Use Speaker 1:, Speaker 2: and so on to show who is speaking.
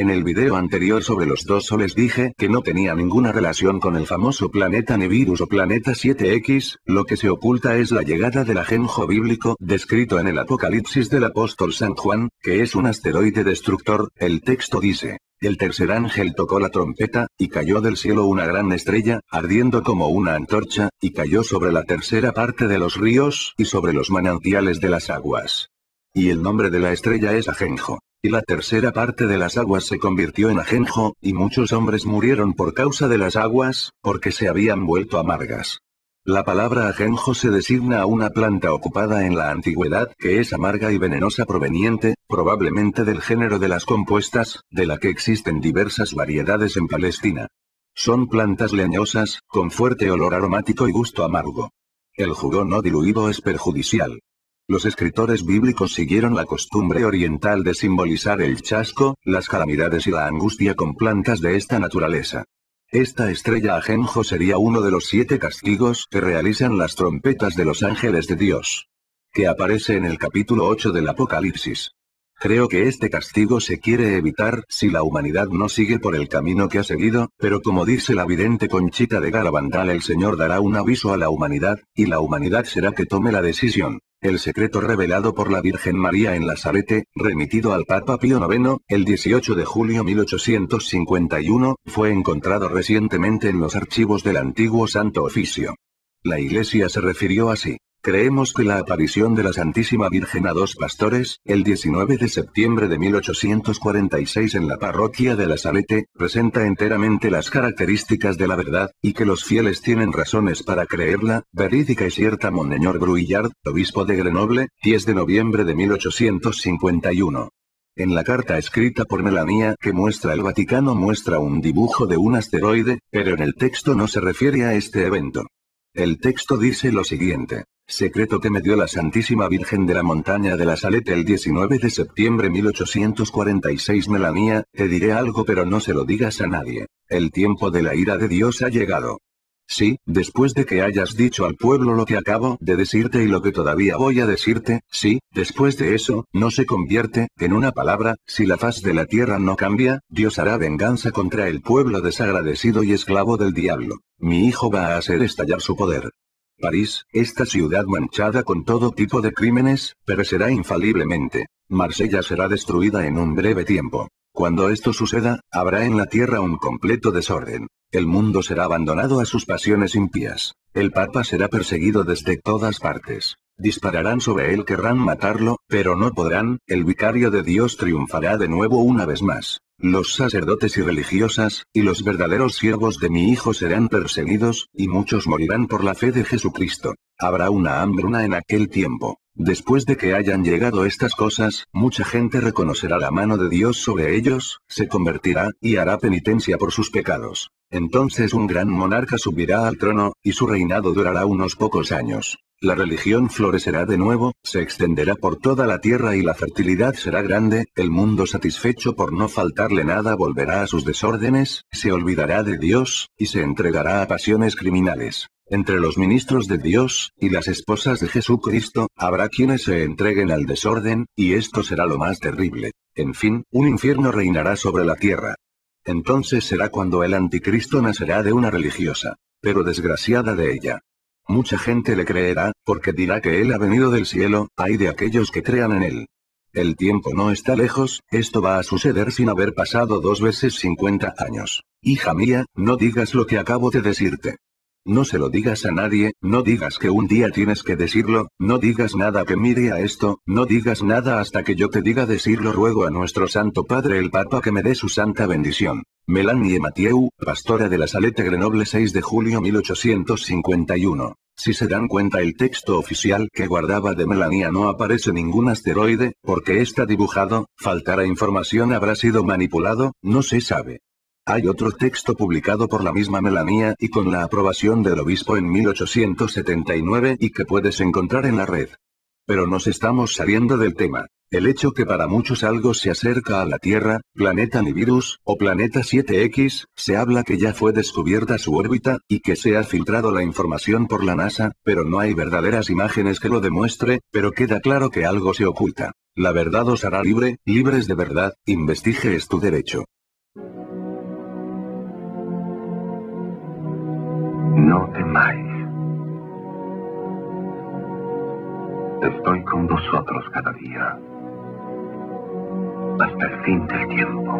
Speaker 1: En el video anterior sobre los dos soles dije que no tenía ninguna relación con el famoso planeta Nevirus o planeta 7X, lo que se oculta es la llegada del ajenjo bíblico descrito en el Apocalipsis del apóstol San Juan, que es un asteroide destructor, el texto dice. El tercer ángel tocó la trompeta, y cayó del cielo una gran estrella, ardiendo como una antorcha, y cayó sobre la tercera parte de los ríos y sobre los manantiales de las aguas. Y el nombre de la estrella es Ajenjo y la tercera parte de las aguas se convirtió en ajenjo, y muchos hombres murieron por causa de las aguas, porque se habían vuelto amargas. La palabra ajenjo se designa a una planta ocupada en la antigüedad que es amarga y venenosa proveniente, probablemente del género de las compuestas, de la que existen diversas variedades en Palestina. Son plantas leñosas, con fuerte olor aromático y gusto amargo. El jugo no diluido es perjudicial. Los escritores bíblicos siguieron la costumbre oriental de simbolizar el chasco, las calamidades y la angustia con plantas de esta naturaleza. Esta estrella ajenjo sería uno de los siete castigos que realizan las trompetas de los ángeles de Dios. Que aparece en el capítulo 8 del Apocalipsis. Creo que este castigo se quiere evitar si la humanidad no sigue por el camino que ha seguido, pero como dice la vidente Conchita de Garabandal el Señor dará un aviso a la humanidad, y la humanidad será que tome la decisión. El secreto revelado por la Virgen María en Lazarete, remitido al Papa Pío IX, el 18 de julio 1851, fue encontrado recientemente en los archivos del antiguo Santo Oficio. La Iglesia se refirió así. Creemos que la aparición de la Santísima Virgen a dos pastores, el 19 de septiembre de 1846 en la parroquia de La Salete, presenta enteramente las características de la verdad, y que los fieles tienen razones para creerla, verídica y cierta Monseñor Bruillard, obispo de Grenoble, 10 de noviembre de 1851. En la carta escrita por Melania que muestra el Vaticano muestra un dibujo de un asteroide, pero en el texto no se refiere a este evento. El texto dice lo siguiente. Secreto que me dio la Santísima Virgen de la Montaña de la Salete el 19 de septiembre 1846 Melanía, te diré algo pero no se lo digas a nadie. El tiempo de la ira de Dios ha llegado. Sí, después de que hayas dicho al pueblo lo que acabo de decirte y lo que todavía voy a decirte, sí, después de eso, no se convierte, en una palabra, si la faz de la tierra no cambia, Dios hará venganza contra el pueblo desagradecido y esclavo del diablo. Mi hijo va a hacer estallar su poder. París, esta ciudad manchada con todo tipo de crímenes, perecerá infaliblemente. Marsella será destruida en un breve tiempo. Cuando esto suceda, habrá en la tierra un completo desorden. El mundo será abandonado a sus pasiones impías. El Papa será perseguido desde todas partes dispararán sobre él querrán matarlo, pero no podrán, el vicario de Dios triunfará de nuevo una vez más. Los sacerdotes y religiosas, y los verdaderos siervos de mi Hijo serán perseguidos, y muchos morirán por la fe de Jesucristo. Habrá una hambruna en aquel tiempo. Después de que hayan llegado estas cosas, mucha gente reconocerá la mano de Dios sobre ellos, se convertirá, y hará penitencia por sus pecados. Entonces un gran monarca subirá al trono, y su reinado durará unos pocos años. La religión florecerá de nuevo, se extenderá por toda la tierra y la fertilidad será grande, el mundo satisfecho por no faltarle nada volverá a sus desórdenes, se olvidará de Dios, y se entregará a pasiones criminales. Entre los ministros de Dios, y las esposas de Jesucristo, habrá quienes se entreguen al desorden, y esto será lo más terrible. En fin, un infierno reinará sobre la tierra. Entonces será cuando el anticristo nacerá de una religiosa, pero desgraciada de ella. Mucha gente le creerá, porque dirá que él ha venido del cielo, hay de aquellos que crean en él. El tiempo no está lejos, esto va a suceder sin haber pasado dos veces 50 años. Hija mía, no digas lo que acabo de decirte. No se lo digas a nadie, no digas que un día tienes que decirlo, no digas nada que mire a esto, no digas nada hasta que yo te diga decirlo ruego a nuestro santo padre el papa que me dé su santa bendición. Melanie Mathieu, pastora de la Salete Grenoble 6 de julio 1851. Si se dan cuenta el texto oficial que guardaba de Melania no aparece ningún asteroide, porque está dibujado, faltará información habrá sido manipulado, no se sabe. Hay otro texto publicado por la misma Melania y con la aprobación del obispo en 1879 y que puedes encontrar en la red. Pero nos estamos saliendo del tema. El hecho que para muchos algo se acerca a la Tierra, planeta Nibiru's, o planeta 7X, se habla que ya fue descubierta su órbita, y que se ha filtrado la información por la NASA, pero no hay verdaderas imágenes que lo demuestre, pero queda claro que algo se oculta. La verdad os hará libre, libres de verdad, investigue es tu derecho. Estoy con vosotros cada día, hasta el fin del tiempo.